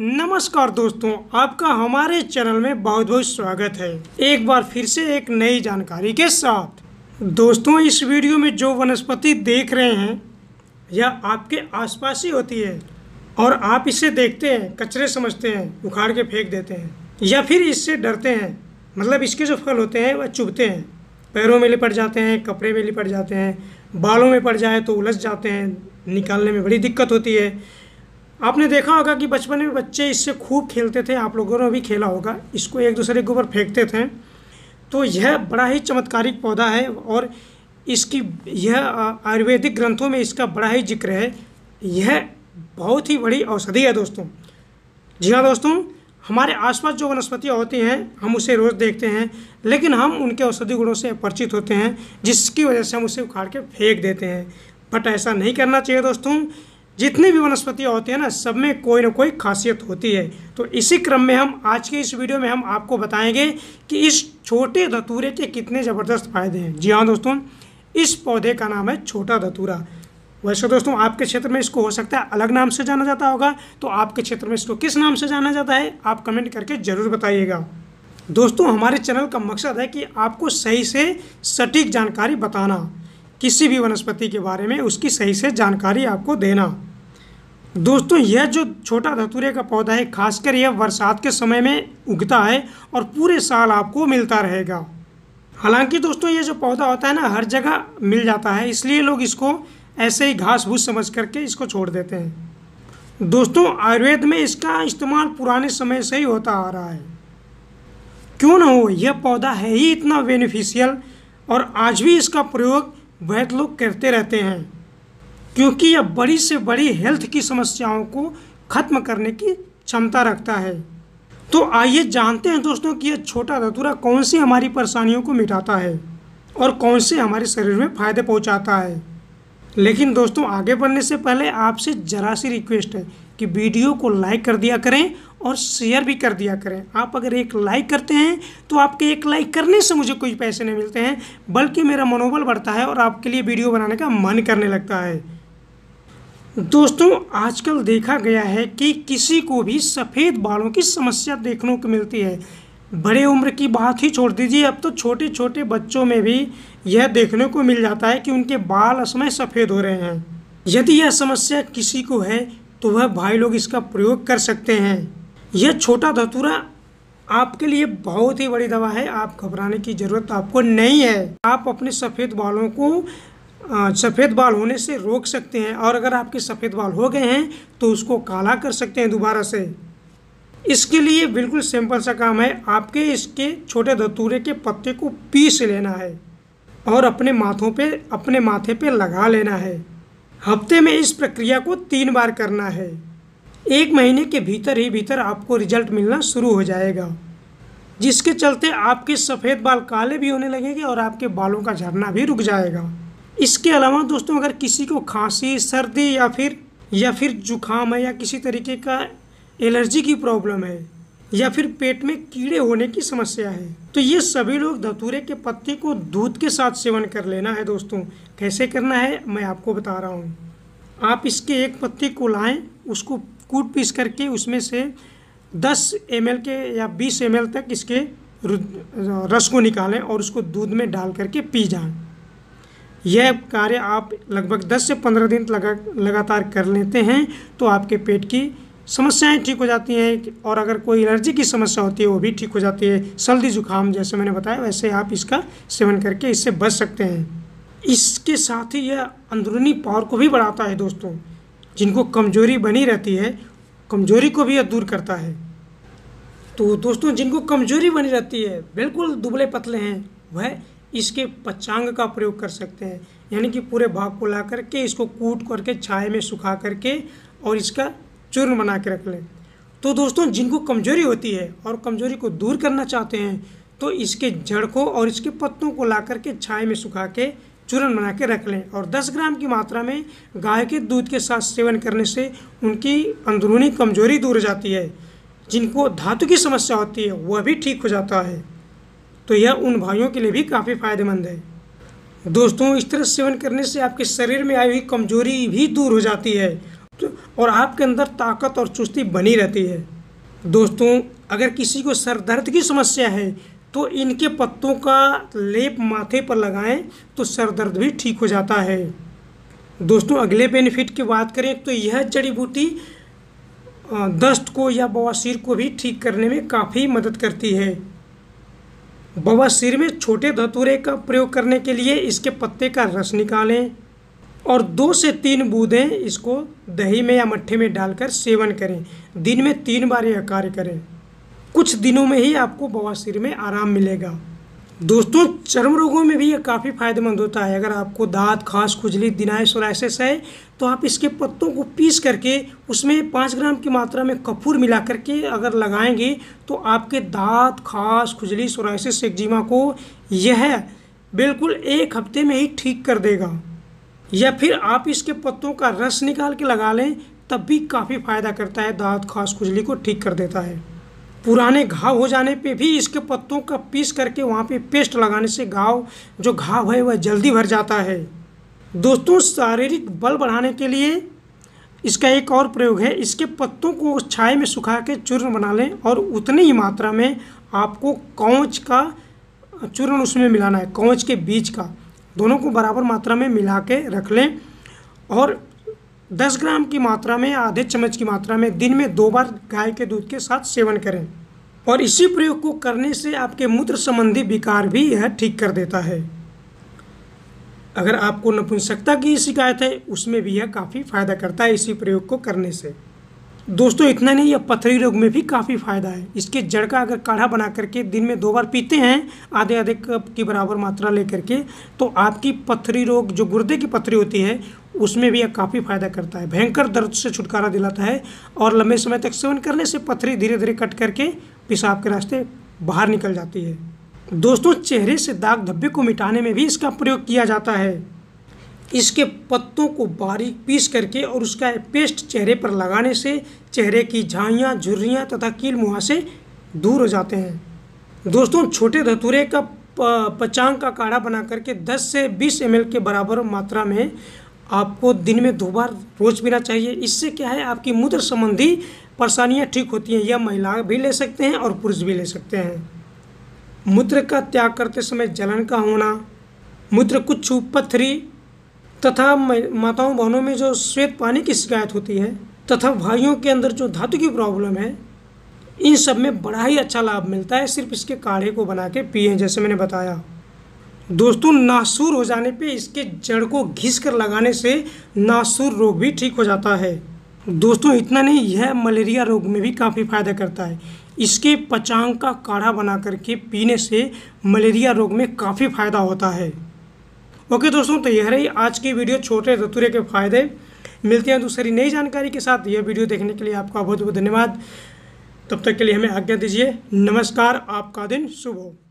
नमस्कार दोस्तों आपका हमारे चैनल में बहुत बहुत स्वागत है एक बार फिर से एक नई जानकारी के साथ दोस्तों इस वीडियो में जो वनस्पति देख रहे हैं यह आपके आसपास ही होती है और आप इसे देखते हैं कचरे समझते हैं उखाड़ के फेंक देते हैं या फिर इससे डरते हैं मतलब इसके जो फल होते हैं वह चुभते हैं पैरों में लिपट जाते हैं कपड़े में लिपट जाते हैं बालों में पड़ जाए तो उलझ जाते हैं निकालने में बड़ी दिक्कत होती है आपने देखा होगा कि बचपन में बच्चे इससे खूब खेलते थे आप लोगों ने भी खेला होगा इसको एक दूसरे के ऊपर फेंकते थे तो यह बड़ा ही चमत्कारिक पौधा है और इसकी यह आयुर्वेदिक ग्रंथों में इसका बड़ा ही जिक्र है यह बहुत ही बड़ी औषधि है दोस्तों जी हाँ दोस्तों हमारे आसपास जो वनस्पतियाँ होती हैं हम उसे रोज़ देखते हैं लेकिन हम उनके औषधि गुणों से परिचित होते हैं जिसकी वजह से हम उसे उखाड़ के फेंक देते हैं बट ऐसा नहीं करना चाहिए दोस्तों जितनी भी वनस्पतियाँ होती हैं ना सब में कोई ना कोई खासियत होती है तो इसी क्रम में हम आज के इस वीडियो में हम आपको बताएंगे कि इस छोटे धतूरे के कितने ज़बरदस्त फायदे हैं जी हाँ दोस्तों इस पौधे का नाम है छोटा धतूरा वैसे तो दोस्तों आपके क्षेत्र में इसको हो सकता है अलग नाम से जाना जाता होगा तो आपके क्षेत्र में इसको किस नाम से जाना जाता है आप कमेंट करके ज़रूर बताइएगा दोस्तों हमारे चैनल का मकसद है कि आपको सही से सटीक जानकारी बताना किसी भी वनस्पति के बारे में उसकी सही से जानकारी आपको देना दोस्तों यह जो छोटा धतूरे का पौधा है खासकर यह बरसात के समय में उगता है और पूरे साल आपको मिलता रहेगा हालांकि दोस्तों ये जो पौधा होता है ना हर जगह मिल जाता है इसलिए लोग इसको ऐसे ही घास भूस समझ करके इसको छोड़ देते हैं दोस्तों आयुर्वेद में इसका इस्तेमाल पुराने समय से ही होता आ रहा है क्यों ना हो यह पौधा है ही इतना बेनिफिशियल और आज भी इसका प्रयोग वैध लोग करते रहते हैं क्योंकि यह बड़ी से बड़ी हेल्थ की समस्याओं को खत्म करने की क्षमता रखता है तो आइए जानते हैं दोस्तों कि यह छोटा धतूरा कौन सी हमारी परेशानियों को मिटाता है और कौन से हमारे शरीर में फ़ायदे पहुंचाता है लेकिन दोस्तों आगे बढ़ने से पहले आपसे ज़रा सी रिक्वेस्ट है कि वीडियो को लाइक कर दिया करें और शेयर भी कर दिया करें आप अगर एक लाइक करते हैं तो आपके एक लाइक करने से मुझे कोई पैसे नहीं मिलते हैं बल्कि मेरा मनोबल बढ़ता है और आपके लिए वीडियो बनाने का मन करने लगता है दोस्तों आजकल देखा गया है कि किसी को भी सफ़ेद बालों की समस्या देखने को मिलती है बड़े उम्र की बात ही छोड़ दीजिए अब तो छोटे छोटे बच्चों में भी यह देखने को मिल जाता है कि उनके बाल असमय सफ़ेद हो रहे हैं यदि यह समस्या किसी को है तो वह भाई लोग इसका प्रयोग कर सकते हैं यह छोटा धतूरा आपके लिए बहुत ही बड़ी दवा है आप घबराने की ज़रूरत आपको नहीं है आप अपने सफ़ेद बालों को सफ़ेद बाल होने से रोक सकते हैं और अगर आपके सफ़ेद बाल हो गए हैं तो उसको काला कर सकते हैं दोबारा से इसके लिए बिल्कुल सिंपल सा काम है आपके इसके छोटे धतूरे के पत्ते को पीस लेना है और अपने माथों पे अपने माथे पे लगा लेना है हफ्ते में इस प्रक्रिया को तीन बार करना है एक महीने के भीतर ही भीतर आपको रिजल्ट मिलना शुरू हो जाएगा जिसके चलते आपके सफ़ेद बाल काले भी होने लगेंगे और आपके बालों का झरना भी रुक जाएगा इसके अलावा दोस्तों अगर किसी को खांसी सर्दी या फिर या फिर जुखाम है या किसी तरीके का एलर्जी की प्रॉब्लम है या फिर पेट में कीड़े होने की समस्या है तो ये सभी लोग धतूरे के पत्ते को दूध के साथ सेवन कर लेना है दोस्तों कैसे करना है मैं आपको बता रहा हूँ आप इसके एक पत्ते को लाएं उसको कूट पीस करके उसमें से 10 एम के या 20 एम तक इसके रस को निकालें और उसको दूध में डाल करके पी जाएं यह कार्य आप लगभग 10 से 15 दिन लगा लगातार कर लेते हैं तो आपके पेट की समस्याएं ठीक हो जाती हैं और अगर कोई एलर्जी की समस्या होती है वो भी ठीक हो जाती है सर्दी जुकाम जैसे मैंने बताया वैसे आप इसका सेवन करके इससे बच सकते हैं इसके साथ ही यह अंदरूनी पावर को भी बढ़ाता है दोस्तों जिनको कमजोरी बनी रहती है कमजोरी को भी यह दूर करता है तो दोस्तों जिनको कमजोरी बनी रहती है बिल्कुल दुबले पतले हैं वह इसके पचांग का प्रयोग कर सकते हैं यानी कि पूरे भाग को ला करके इसको कूट करके छाए में सुखा करके और इसका चूर्ण बना के रख लें तो दोस्तों जिनको कमजोरी होती है और कमजोरी को दूर करना चाहते हैं तो इसके जड़ को और इसके पत्तों को ला करके छाए में सुखा के चूर्ण बना के रख लें और 10 ग्राम की मात्रा में गाय के दूध के साथ सेवन करने से उनकी अंदरूनी कमजोरी दूर हो जाती है जिनको धातु की समस्या होती है वह भी ठीक हो जाता है तो यह उन भाइयों के लिए भी काफ़ी फायदेमंद है दोस्तों इस तरह सेवन करने से आपके शरीर में आई हुई कमजोरी भी दूर हो जाती है और आपके अंदर ताकत और चुस्ती बनी रहती है दोस्तों अगर किसी को सर दर्द की समस्या है तो इनके पत्तों का लेप माथे पर लगाएं तो सर दर्द भी ठीक हो जाता है दोस्तों अगले बेनिफिट की बात करें तो यह जड़ी बूटी दस्त को या बवासीर को भी ठीक करने में काफ़ी मदद करती है बवासीर में छोटे धतूरे का प्रयोग करने के लिए इसके पत्ते का रस निकालें और दो से तीन बूंदें इसको दही में या मट्ठे में डालकर सेवन करें दिन में तीन बार यह कार्य करें कुछ दिनों में ही आपको बवासीर में आराम मिलेगा दोस्तों चर्म रोगों में भी ये काफ़ी फायदेमंद होता है अगर आपको दांत खांस खुजली दिनाए सोराइसिस है तो आप इसके पत्तों को पीस करके उसमें पाँच ग्राम की मात्रा में कपूर मिला करके अगर लगाएंगे तो आपके दांत खांस खुजली सोराइसिस एक्जिमा को यह बिल्कुल एक हफ्ते में ही ठीक कर देगा या फिर आप इसके पत्तों का रस निकाल के लगा लें तब भी काफ़ी फ़ायदा करता है दाँत खास खुजली को ठीक कर देता है पुराने घाव हो जाने पे भी इसके पत्तों का पीस करके वहाँ पे पेस्ट लगाने से घाव जो घाव है वह जल्दी भर जाता है दोस्तों शारीरिक बल बढ़ाने के लिए इसका एक और प्रयोग है इसके पत्तों को छाए में सुखा के चूर्ण बना लें और उतनी ही मात्रा में आपको कौच का चूर्ण उसमें मिलाना है कौच के बीज का दोनों को बराबर मात्रा में मिला के रख लें और दस ग्राम की मात्रा में आधे चम्मच की मात्रा में दिन में दो बार गाय के दूध के साथ सेवन करें और इसी प्रयोग को करने से आपके मूत्र संबंधी विकार भी यह ठीक कर देता है अगर आपको नपुंसकता की शिकायत है उसमें भी यह काफ़ी फायदा करता है इसी प्रयोग को करने से दोस्तों इतना नहीं यह पथरी रोग में भी काफ़ी फायदा है इसके जड़ का अगर काढ़ा बना करके दिन में दो बार पीते हैं आधे आधे कप की बराबर मात्रा लेकर के तो आपकी पथरी रोग जो गुर्दे की पथरी होती है उसमें भी यह काफ़ी फायदा करता है भयंकर दर्द से छुटकारा दिलाता है और लंबे समय तक सेवन करने से पथरी धीरे धीरे कट करके पेशाब के रास्ते बाहर निकल जाती है दोस्तों चेहरे से दाग धब्बे को मिटाने में भी इसका प्रयोग किया जाता है इसके पत्तों को बारीक पीस करके और उसका पेस्ट चेहरे पर लगाने से चेहरे की झाइयाँ झुर्रियाँ तथा कील मुहासे दूर हो जाते हैं दोस्तों छोटे धतूरे का पचांग का काढ़ा बना करके 10 से 20 एम के बराबर मात्रा में आपको दिन में दो बार रोज पीना चाहिए इससे क्या है आपकी मूत्र संबंधी परेशानियाँ ठीक होती हैं यह महिला भी ले सकते हैं और पुरुष भी ले सकते हैं मूत्र का त्याग करते समय जलन का होना मूत्र कुछ पथरी तथा माताओं बहनों में जो श्वेत पानी की शिकायत होती है तथा भाइयों के अंदर जो धातु की प्रॉब्लम है इन सब में बड़ा ही अच्छा लाभ मिलता है सिर्फ इसके काढ़े को बना के पिए जैसे मैंने बताया दोस्तों नासूर हो जाने पे इसके जड़ को घिस कर लगाने से नासूर रोग भी ठीक हो जाता है दोस्तों इतना नहीं यह मलेरिया रोग में भी काफ़ी फायदा करता है इसके पचांग का काढ़ा बना करके पीने से मलेरिया रोग में काफ़ी फायदा होता है ओके दोस्तों तो यह रही आज की वीडियो छोटे धतूरे के फायदे मिलते हैं दूसरी नई जानकारी के साथ यह वीडियो देखने के लिए आपका बहुत बहुत धन्यवाद तब तक के लिए हमें आज्ञा दीजिए नमस्कार आपका दिन शुभ हो